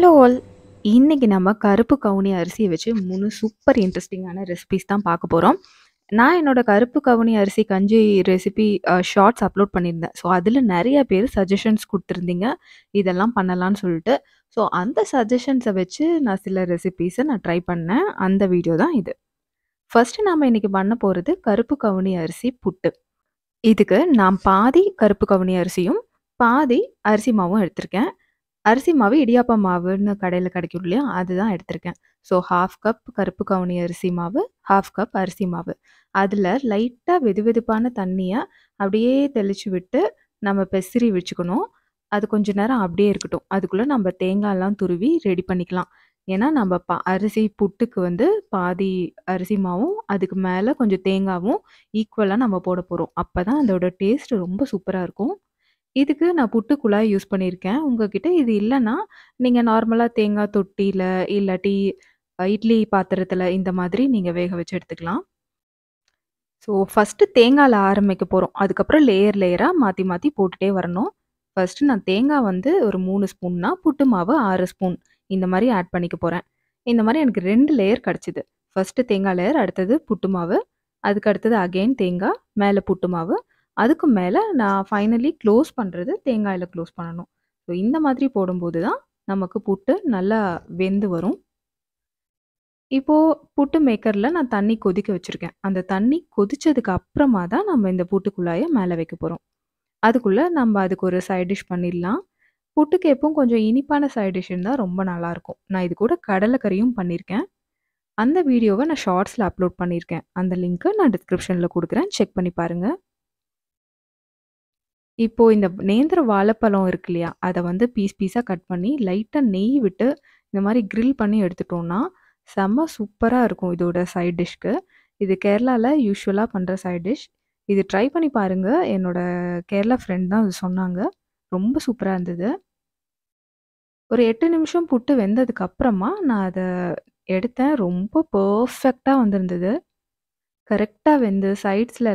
Hello all இன்றைக்கி நம்ம கருப்பு கவுனி அரிசியை வச்சு மூணு சூப்பர் இன்ட்ரெஸ்டிங்கான ரெசிபிஸ் தான் பார்க்க போகிறோம் நான் என்னோட கருப்பு கவுனி அரிசி கஞ்சி ரெசிபி ஷார்ட்ஸ் அப்லோட் பண்ணியிருந்தேன் ஸோ அதில் நிறைய பேர் சஜஷன்ஸ் கொடுத்துருந்தீங்க இதெல்லாம் பண்ணலான்னு சொல்லிட்டு ஸோ அந்த சஜஷன்ஸை வச்சு நான் சில ரெசிபீஸை நான் ட்ரை பண்ணேன் அந்த வீடியோ தான் இது ஃபஸ்ட்டு நாம் இன்றைக்கி பண்ண போகிறது கருப்பு கவுனி அரிசி புட்டு இதுக்கு நான் பாதி கருப்பு கவுனி அரிசியும் பாதி அரிசி மாவும் எடுத்திருக்கேன் அரிசி மாவு இடியாப்ப மாவுன்னு கடையில் கிடைக்கும் இல்லையா அதுதான் எடுத்திருக்கேன் ஸோ ஹாஃப் கப் கருப்பு கவுனி அரிசி மாவு ஹாஃப் கப் அரிசி மாவு அதில் லைட்டாக வெது வெதுப்பான தண்ணியை அப்படியே தெளித்து விட்டு நம்ம பெசிரி வச்சுக்கணும் அது கொஞ்ச நேரம் அப்படியே இருக்கட்டும் அதுக்குள்ளே நம்ம தேங்காயெல்லாம் துருவி ரெடி பண்ணிக்கலாம் ஏன்னா நம்ம பா அரிசி புட்டுக்கு வந்து பாதி அரிசி மாவும் அதுக்கு மேலே கொஞ்சம் தேங்காவும் ஈக்குவலாக நம்ம போட போகிறோம் அப்போ தான் அதோட டேஸ்ட்டு ரொம்ப சூப்பராக இருக்கும் இதுக்கு நான் புட்டு குழாய் யூஸ் பண்ணியிருக்கேன் உங்ககிட்ட இது இல்லைன்னா நீங்கள் நார்மலாக தேங்காய் தொட்டியில் இல்லாட்டி இட்லி பாத்திரத்தில் இந்த மாதிரி நீங்கள் வேக வச்சு எடுத்துக்கலாம் ஸோ ஃபஸ்ட்டு தேங்காயில் ஆரம்பிக்க போகிறோம் அதுக்கப்புறம் லேயர் லேயராக மாற்றி மாற்றி போட்டுகிட்டே வரணும் ஃபஸ்ட்டு நான் தேங்காய் வந்து ஒரு மூணு ஸ்பூன்னா புட்டு மாவு ஆறு ஸ்பூன் இந்த மாதிரி ஆட் பண்ணிக்க போகிறேன் இந்த மாதிரி எனக்கு ரெண்டு லேயர் கிடச்சிது ஃபஸ்ட்டு தேங்காய் லேயர் அடுத்தது புட்டு மாவு அதுக்கு அடுத்தது அகெயின் தேங்காய் மேலே புட்டு மாவு அதுக்கு மேலே நான் ஃபைனலி க்ளோஸ் பண்ணுறது தேங்காயில் க்ளோஸ் பண்ணணும் ஸோ இந்த மாதிரி போடும்போது தான் நமக்கு புட்டு நல்லா வெந்து வரும் இப்போது புட்டு மேக்கரில் நான் தண்ணி கொதிக்க வச்சுருக்கேன் அந்த தண்ணி கொதித்ததுக்கு அப்புறமா தான் நம்ம இந்த புட்டுக்குள்ளாயை மேலே வைக்க போகிறோம் அதுக்குள்ளே நம்ம அதுக்கு ஒரு சைட் டிஷ் பண்ணிடலாம் புட்டுக்கு எப்பவும் கொஞ்சம் இனிப்பான சைட் டிஷ் இருந்தால் ரொம்ப நல்லாயிருக்கும் நான் இது கூட கடலைக்கறியும் பண்ணியிருக்கேன் அந்த வீடியோவை நான் ஷார்ட்ஸில் அப்லோட் பண்ணியிருக்கேன் அந்த லிங்க்கை நான் டிஸ்கிரிப்ஷனில் கொடுக்குறேன் செக் பண்ணி பாருங்கள் இப்போது இந்த நேந்திர வாழைப்பழம் இருக்கு இல்லையா அதை வந்து பீஸ் பீஸாக கட் பண்ணி லைட்டாக நெய் விட்டு இந்த மாதிரி கிரில் பண்ணி எடுத்துட்டோம்னா செம்ம சூப்பராக இருக்கும் இதோட சைட் டிஷ்க்கு இது கேரளாவில் யூஸ்வலாக பண்ணுற சைட் டிஷ் இது ட்ரை பண்ணி பாருங்கள் என்னோடய கேரளா ஃப்ரெண்ட் தான் சொன்னாங்க ரொம்ப சூப்பராக இருந்தது ஒரு எட்டு நிமிஷம் புட்டு வெந்ததுக்கப்புறமா நான் அதை எடுத்தேன் ரொம்ப பர்ஃபெக்டாக வந்திருந்தது கரெக்டாக வெந்து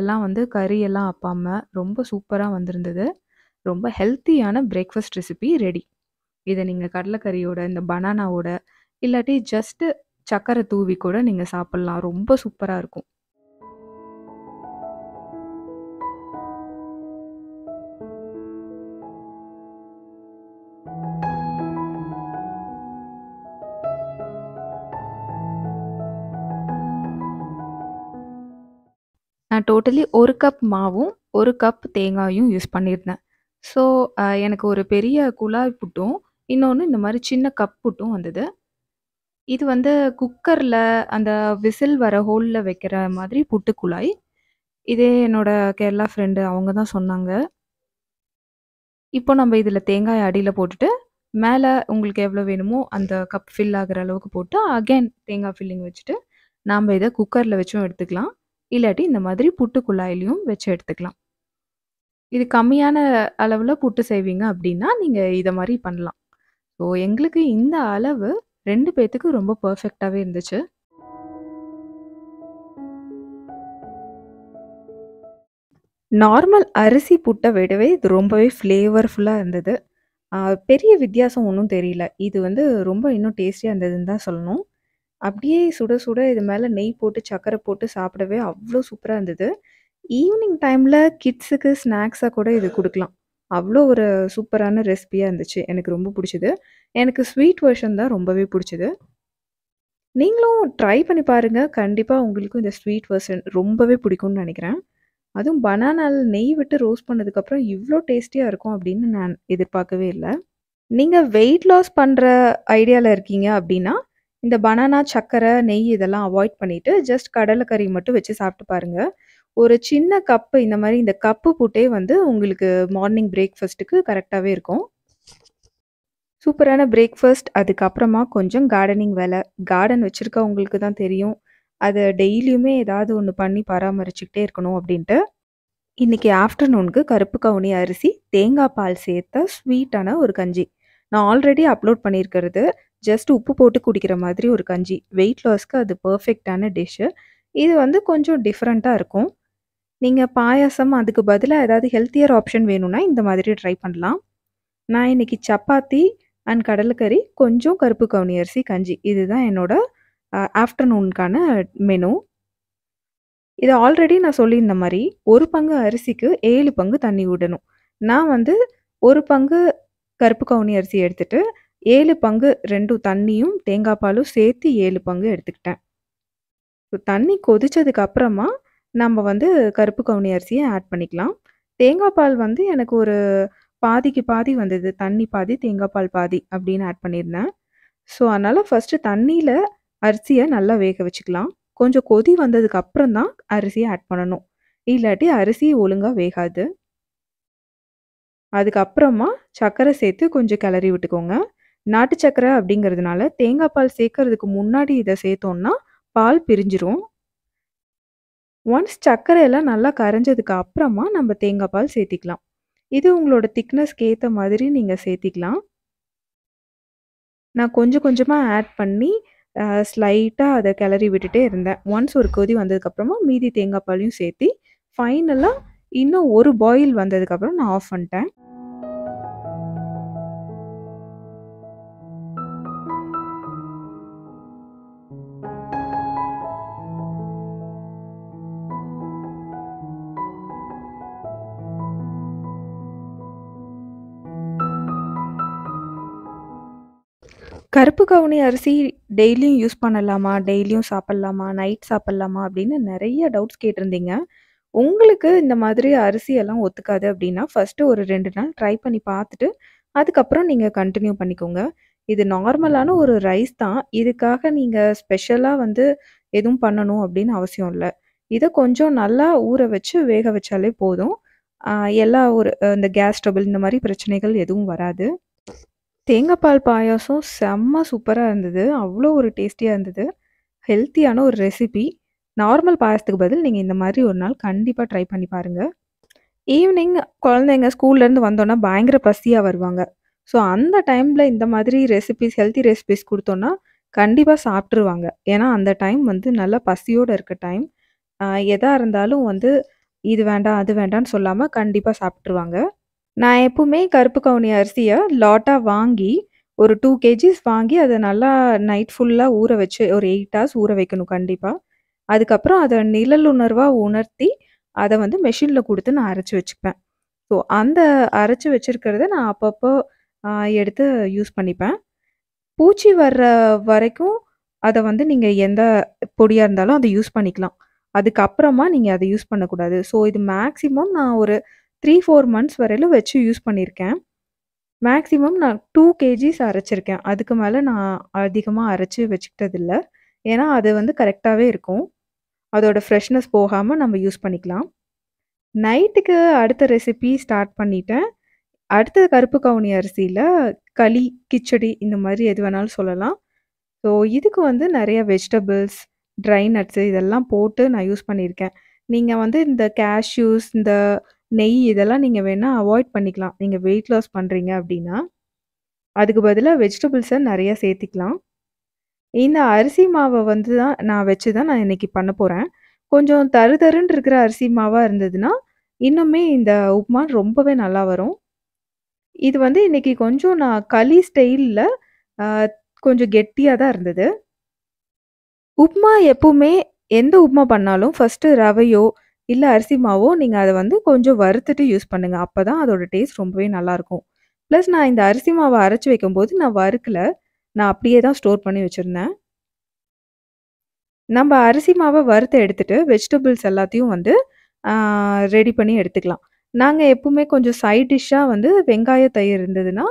எல்லாம் வந்து கறியெல்லாம் அப்பாமல் ரொம்ப சூப்பராக வந்திருந்தது ரொம்ப ஹெல்த்தியான பிரேக்ஃபாஸ்ட் ரெசிபி ரெடி இதை நீங்கள் கடலைக்கறியோட இந்த பனானாவோட இல்லாட்டி ஜஸ்ட்டு சக்கரை தூவி கூட நீங்கள் சாப்பிட்லாம் ரொம்ப சூப்பராக இருக்கும் நான் டோட்டலி ஒரு கப் மாவும் ஒரு கப் தேங்காயும் யூஸ் பண்ணியிருந்தேன் ஸோ எனக்கு ஒரு பெரிய குழாய் புட்டும் இன்னொன்று இந்த மாதிரி சின்ன கப் புட்டும் வந்தது இது வந்து குக்கரில் அந்த விசில் வர ஹோலில் வைக்கிற மாதிரி புட்டு குழாய் இதே என்னோடய கேரளா ஃப்ரெண்டு அவங்க தான் சொன்னாங்க இப்போ நம்ம இதில் தேங்காய் அடியில் போட்டுட்டு மேலே உங்களுக்கு எவ்வளோ வேணுமோ அந்த கப் ஃபில் ஆகிற அளவுக்கு போட்டு அகைன் தேங்காய் ஃபில்லிங் வச்சுட்டு நாம் இதை குக்கரில் வச்சும் எடுத்துக்கலாம் இல்லாட்டி இந்த மாதிரி புட்டு குழாயிலையும் வச்சு எடுத்துக்கலாம் இது கம்மியான அளவில் புட்டு செய்வீங்க அப்படின்னா நீங்கள் இதை மாதிரி பண்ணலாம் ஸோ எங்களுக்கு இந்த அளவு ரெண்டு பேர்த்துக்கு ரொம்ப பர்ஃபெக்டாகவே இருந்துச்சு நார்மல் அரிசி புட்டை விடவே இது ரொம்பவே ஃப்ளேவர்ஃபுல்லாக இருந்தது பெரிய வித்தியாசம் ஒன்றும் தெரியல இது வந்து ரொம்ப இன்னும் டேஸ்டியாக இருந்ததுன்னு தான் சொல்லணும் அப்படியே சுட சுட இது மேலே நெய் போட்டு, சக்கரை போட்டு சாப்பிடவே அவ்வளோ சூப்பராக இருந்தது. ஈவினிங் டைமில் கிட்ஸுக்கு ஸ்நாக்ஸாக கூட இது கொடுக்கலாம் அவ்வளோ ஒரு சூப்பரான ரெசிபியாக இருந்துச்சு. எனக்கு ரொம்ப பிடிச்சிது எனக்கு ஸ்வீட் வெர்ஷன் தான் ரொம்பவே பிடிச்சிது நீங்களும் ட்ரை பண்ணி பாருங்கள் கண்டிப்பாக உங்களுக்கும் இந்த ஸ்வீட் வெர்ஷன் ரொம்பவே பிடிக்கும்னு நினைக்கிறேன் அதுவும் பனானால் நெய் விட்டு ரோஸ்ட் பண்ணதுக்கப்புறம் இவ்வளோ டேஸ்டியாக இருக்கும் அப்படின்னு நான் எதிர்பார்க்கவே இல்லை நீங்கள் வெயிட் லாஸ் பண்ணுற ஐடியாவில் இருக்கீங்க அப்படின்னா இந்த பனானா சக்கரை நெய் இதெல்லாம் அவாய்ட் பண்ணிவிட்டு ஜஸ்ட் கடலைக்கறி மட்டும் வச்சு சாப்பிட்டு பாருங்கள் ஒரு சின்ன கப்பு இந்த மாதிரி இந்த கப்பு பூட்டே வந்து உங்களுக்கு மார்னிங் பிரேக்ஃபஸ்ட்டுக்கு கரெக்டாகவே இருக்கும் சூப்பரான பிரேக்ஃபாஸ்ட் அதுக்கப்புறமா கொஞ்சம் கார்டனிங் வேலை கார்டன் உங்களுக்கு தான் தெரியும் அதை டெய்லியுமே ஏதாவது ஒன்று பண்ணி பராமரிச்சுக்கிட்டே இருக்கணும் அப்படின்ட்டு இன்றைக்கி ஆஃப்டர்நூனுக்கு கருப்பு கவுனி அரிசி தேங்காய் பால் சேர்த்த ஸ்வீட்டான ஒரு கஞ்சி நான் ஆல்ரெடி அப்லோட் பண்ணியிருக்கிறது ஜஸ்ட் உப்பு போட்டு குடிக்கிற மாதிரி ஒரு கஞ்சி வெயிட் லாஸ்க்கு அது பர்ஃபெக்டான டிஷ்ஷு இது வந்து கொஞ்சம் டிஃப்ரெண்ட்டாக இருக்கும் நீங்கள் பாயாசம் அதுக்கு பதிலாக ஏதாவது ஹெல்த்தியர் ஆப்ஷன் வேணும்னா இந்த மாதிரி ட்ரை பண்ணலாம் நான் இன்றைக்கி சப்பாத்தி அண்ட் கடலைக்கறி கொஞ்சம் கருப்பு கவுனி அரிசி கஞ்சி இதுதான் என்னோடய ஆஃப்டர்நூனுக்கான மெனு இது ஆல்ரெடி நான் சொல்லியிருந்த மாதிரி ஒரு பங்கு அரிசிக்கு ஏழு பங்கு தண்ணி விடணும் நான் வந்து ஒரு பங்கு கருப்பு கவுனி அரிசி எடுத்துகிட்டு ஏழு பங்கு ரெண்டும் தண்ணியும் தேங்காய் பாலும் சேர்த்து ஏழு பங்கு எடுத்துக்கிட்டேன் தண்ணி கொதித்ததுக்கு அப்புறமா நம்ம வந்து கருப்பு கவுனி அரிசியை ஆட் பண்ணிக்கலாம் தேங்காய் பால் வந்து எனக்கு ஒரு பாதிக்கு பாதி வந்தது தண்ணி பாதி தேங்காய் பால் பாதி அப்படின்னு ஆட் பண்ணியிருந்தேன் ஸோ அதனால் ஃபஸ்ட்டு தண்ணியில் அரிசியை நல்லா வேக வச்சுக்கலாம் கொஞ்சம் கொதி வந்ததுக்கு அப்புறம் தான் அரிசியை ஆட் பண்ணணும் இல்லாட்டி அரிசி ஒழுங்காக வேகாது அதுக்கப்புறமா சர்க்கரை சேர்த்து கொஞ்சம் கிளறி விட்டுக்கோங்க நாட்டு சக்கரை அப்படிங்கிறதுனால தேங்காய் பால் சேர்க்கறதுக்கு முன்னாடி இதை சேர்த்தோம்னா பால் பிரிஞ்சிரும் ஒன்ஸ் சர்க்கரையெல்லாம் நல்லா கரைஞ்சதுக்கு அப்புறமா நம்ம தேங்காய் பால் சேர்த்திக்கலாம் இது உங்களோட திக்னஸ்க்கு ஏற்ற மாதிரி நீங்கள் சேர்த்திக்கலாம் நான் கொஞ்சம் கொஞ்சமாக ஆட் பண்ணி ஸ்லைட்டாக அதை கிளறி விட்டுட்டே இருந்தேன் ஒன்ஸ் ஒரு கொதி வந்ததுக்கப்புறமா மீதி தேங்காய் பாலையும் சேர்த்தி ஃபைனலாக இன்னும் ஒரு பாயில் வந்ததுக்கப்புறம் நான் ஆஃப் பண்ணிட்டேன் கருப்பு கவுனி அரிசி டெய்லியும் யூஸ் பண்ணலாமா டெய்லியும் சாப்பிட்லாமா நைட் சாப்பிட்லாமா அப்படின்னு நிறைய டவுட்ஸ் கேட்டிருந்தீங்க உங்களுக்கு இந்த மாதிரி அரிசி எல்லாம் ஒத்துக்காது அப்படின்னா ஃபஸ்ட்டு ஒரு ரெண்டு நாள் ட்ரை பண்ணி பார்த்துட்டு அதுக்கப்புறம் நீங்கள் கண்டினியூ பண்ணிக்கோங்க இது நார்மலான ஒரு ரைஸ் தான் இதுக்காக நீங்கள் ஸ்பெஷலாக வந்து எதுவும் பண்ணணும் அப்படின்னு அவசியம் இல்லை இதை கொஞ்சம் நல்லா ஊற வச்சு வேக வச்சாலே போதும் எல்லா ஒரு இந்த கேஸ் ட்ரபிள் இந்த மாதிரி பிரச்சனைகள் எதுவும் வராது தேங்காய் பால் பாயாசம் செம்ம சூப்பராக இருந்தது அவ்வளோ ஒரு டேஸ்டியாக இருந்தது ஹெல்த்தியான ஒரு ரெசிபி நார்மல் பாயாசத்துக்கு பதில் நீங்கள் இந்த மாதிரி ஒரு நாள் கண்டிப்பாக ட்ரை பண்ணி பாருங்கள் ஈவினிங் குழந்தைங்க ஸ்கூல்லேருந்து வந்தோன்னா பயங்கர பசியாக வருவாங்க ஸோ அந்த டைமில் இந்த மாதிரி ரெசிபிஸ் ஹெல்த்தி ரெசிபிஸ் கொடுத்தோன்னா கண்டிப்பாக சாப்பிட்ருவாங்க ஏன்னா அந்த டைம் வந்து நல்லா பசியோடு இருக்க டைம் எதாக இருந்தாலும் வந்து இது வேண்டாம் அது வேண்டாம்னு சொல்லாமல் கண்டிப்பாக சாப்பிட்ருவாங்க நான் எப்பவுமே கருப்பு கவுனி அரிசியை லாட்டாக வாங்கி ஒரு டூ கேஜிஸ் வாங்கி அதை நல்லா நைட் ஃபுல்லாக ஊற வச்சு ஒரு எயிட் ஹவர்ஸ் ஊற வைக்கணும் கண்டிப்பாக அதுக்கப்புறம் அதை நிழல் உணர்வாக உணர்த்தி அதை வந்து மெஷினில் கொடுத்து நான் அரைச்சி வச்சுப்பேன் ஸோ அந்த அரைச்சி வச்சுருக்கிறத நான் அப்பப்போ எடுத்து யூஸ் பண்ணிப்பேன் பூச்சி வர்ற வரைக்கும் அதை வந்து நீங்கள் எந்த பொடியாக இருந்தாலும் அதை யூஸ் பண்ணிக்கலாம் அதுக்கப்புறமா நீங்கள் அதை யூஸ் பண்ணக்கூடாது ஸோ இது மேக்ஸிமம் நான் ஒரு த்ரீ ஃபோர் மந்த்ஸ் வரையிலும் வச்சு யூஸ் பண்ணியிருக்கேன் மேக்ஸிமம் நான் டூ கேஜிஸ் அரைச்சிருக்கேன் அதுக்கு மேலே நான் அதிகமாக அரைச்சி வச்சுக்கிட்டதில்ல ஏன்னா அது வந்து கரெக்டாகவே இருக்கும் அதோட ஃப்ரெஷ்னஸ் போகாமல் நம்ம யூஸ் பண்ணிக்கலாம் நைட்டுக்கு அடுத்த ரெசிபி ஸ்டார்ட் பண்ணிட்டேன் அடுத்தது கருப்பு கவுனி அரிசியில் களி கிச்சடி இந்த மாதிரி எது வேணாலும் சொல்லலாம் ஸோ இதுக்கு வந்து நிறைய வெஜிடபிள்ஸ் ட்ரை நட்ஸு இதெல்லாம் போட்டு நான் யூஸ் பண்ணியிருக்கேன் நீங்கள் வந்து இந்த கேஷ்யூஸ் இந்த நெய் இதெல்லாம் நீங்கள் வேணால் அவாய்ட் பண்ணிக்கலாம் நீங்கள் வெயிட் லாஸ் பண்ணுறீங்க அப்படின்னா அதுக்கு பதிலாக வெஜிடபிள்ஸை நிறையா சேர்த்திக்கலாம் இந்த அரிசி மாவை வந்து தான் நான் வச்சு தான் நான் இன்றைக்கி பண்ண போகிறேன் கொஞ்சம் தரு தருன்னு இருக்கிற அரிசி மாவாக இருந்ததுன்னா இன்னுமே இந்த உப்மா ரொம்பவே நல்லா வரும் இது வந்து இன்றைக்கி கொஞ்சம் நான் களி ஸ்டைலில் கொஞ்சம் கெட்டியாக தான் இருந்தது உப்புமா எப்பவுமே எந்த உப்புமா பண்ணாலும் ஃபஸ்ட்டு ரவையோ இல்லை அரிசி மாவோ நீங்கள் அதை வந்து கொஞ்சம் வறுத்துட்டு யூஸ் பண்ணுங்கள் அப்போ தான் அதோடய டேஸ்ட் ரொம்பவே நல்லாயிருக்கும் ப்ளஸ் நான் இந்த அரிசி மாவை அரைச்சி வைக்கும்போது நான் வறுக்கல நான் அப்படியே தான் ஸ்டோர் பண்ணி வச்சுருந்தேன் நம்ம அரிசி மாவை வறுத்து எடுத்துகிட்டு வெஜிடபிள்ஸ் எல்லாத்தையும் வந்து ரெடி பண்ணி எடுத்துக்கலாம் நாங்கள் எப்பவுமே கொஞ்சம் சைட் டிஷ்ஷாக வந்து வெங்காய தயிர் இருந்ததுன்னா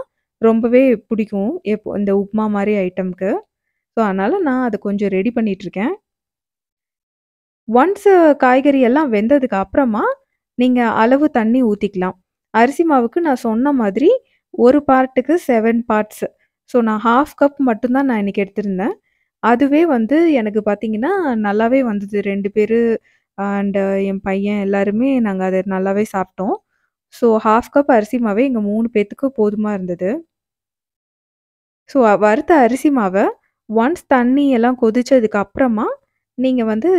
ரொம்பவே பிடிக்கும் எப்போ இந்த உப்மா மாதிரி ஐட்டம்க்கு ஸோ அதனால் நான் அதை கொஞ்சம் ரெடி பண்ணிகிட்ருக்கேன் ஒன்ஸ் காய்கறி எல்லாம் வெந்ததுக்கு அப்புறமா நீங்கள் அளவு தண்ணி ஊற்றிக்கலாம் அரிசி மாவுக்கு நான் சொன்ன மாதிரி ஒரு பார்ட்டுக்கு செவன் பார்ட்ஸ் ஸோ நான் ஹாஃப் கப் மட்டும்தான் நான் இன்றைக்கி எடுத்திருந்தேன் அதுவே வந்து எனக்கு பார்த்தீங்கன்னா நல்லாவே வந்தது ரெண்டு பேர் அண்டு என் பையன் எல்லாருமே நாங்கள் அதை நல்லாவே சாப்பிட்டோம் ஸோ ஹாஃப் கப் அரிசி மாவே எங்கள் மூணு பேர்த்துக்கு போதுமாக இருந்தது ஸோ வறுத்த அரிசி மாவை ஒன்ஸ் தண்ணி எல்லாம் கொதிச்சதுக்கு அப்புறமா நீங்கள் வந்து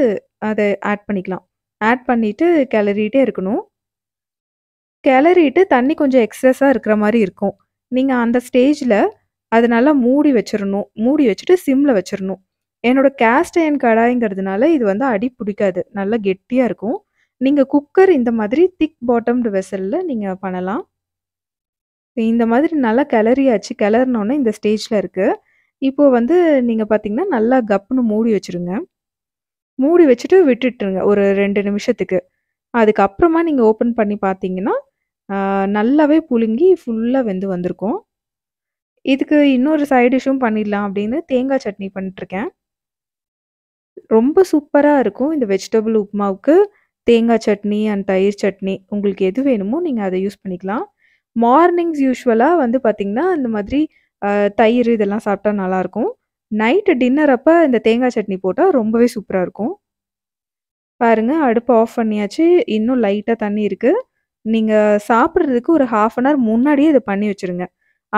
அதை ஆட் பண்ணிக்கலாம் ஆட் பண்ணிவிட்டு கிளறிட்டே இருக்கணும் கிளறிட்டு தண்ணி கொஞ்சம் எக்ஸஸாக இருக்கிற மாதிரி இருக்கும் நீங்கள் அந்த ஸ்டேஜில் அது நல்லா மூடி வச்சிடணும் மூடி வச்சுட்டு சிம்மில் வச்சிடணும் என்னோடய கேஸ்ட் அயன் கடாய்ங்கிறதுனால இது வந்து அடி பிடிக்காது நல்லா கெட்டியாக இருக்கும் நீங்கள் குக்கர் இந்த மாதிரி திக் பாட்டம்டு வெசலில் நீங்கள் பண்ணலாம் இந்த மாதிரி நல்லா கிளறியாச்சு கிளறினோன்னே இந்த ஸ்டேஜில் இருக்குது இப்போது வந்து நீங்கள் பார்த்தீங்கன்னா நல்லா கப்புன்னு மூடி வச்சுருங்க மூடி வச்சுட்டு விட்டுட்டுருங்க ஒரு ரெண்டு நிமிஷத்துக்கு அதுக்கப்புறமா நீங்கள் ஓப்பன் பண்ணி பார்த்தீங்கன்னா நல்லாவே புழுங்கி ஃபுல்லாக வெந்து வந்திருக்கும் இதுக்கு இன்னொரு சைட் டிஷ்ஷும் பண்ணிடலாம் அப்படின்னு தேங்காய் சட்னி பண்ணிட்டுருக்கேன் ரொம்ப சூப்பராக இருக்கும் இந்த வெஜிடபிள் உப்புமாவுக்கு தேங்காய் சட்னி அண்ட் தயிர் சட்னி உங்களுக்கு எது வேணுமோ நீங்கள் அதை யூஸ் பண்ணிக்கலாம் மார்னிங்ஸ் யூஸ்வலாக வந்து பார்த்திங்கன்னா இந்த மாதிரி தயிர் இதெல்லாம் சாப்பிட்டா நல்லாயிருக்கும் நைட்டு டின்னர் அப்போ இந்த தேங்காய் சட்னி போட்டால் ரொம்பவே சூப்பராக இருக்கும் பாருங்கள் அடுப்பு ஆஃப் பண்ணியாச்சு இன்னும் லைட்டாக தண்ணி இருக்குது நீங்கள் சாப்பிட்றதுக்கு ஒரு ஹாஃப் அன் ஹவர் முன்னாடியே இதை பண்ணி வச்சுருங்க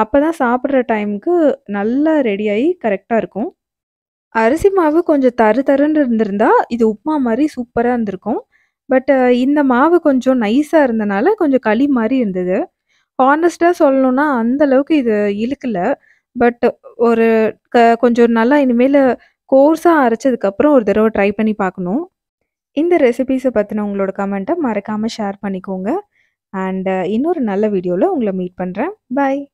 அப்போ தான் சாப்பிட்ற டைமுக்கு நல்லா ரெடியாகி கரெக்டாக இருக்கும் அரிசி மாவு கொஞ்சம் தரு தருன்னு இருந்திருந்தால் இது உப்மா மாதிரி சூப்பராக இருந்திருக்கும் பட் இந்த மாவு கொஞ்சம் நைஸாக இருந்தனால கொஞ்சம் களி மாதிரி இருந்தது ஹானஸ்ட்டாக சொல்லணுன்னா அந்தளவுக்கு இது இழுக்கலை பட் ஒரு க கொஞ்சம் நல்லா இனிமேல் கோர்ஸாக அரைச்சதுக்கப்புறம் ஒரு தடவை ட்ரை பண்ணி பார்க்கணும் இந்த ரெசிபீஸை பற்றின உங்களோட கமெண்ட்டை மறக்காமல் ஷேர் பண்ணிக்கோங்க அண்ட் இன்னொரு நல்ல வீடியோவில் உங்களை மீட் பண்ணுறேன் பாய்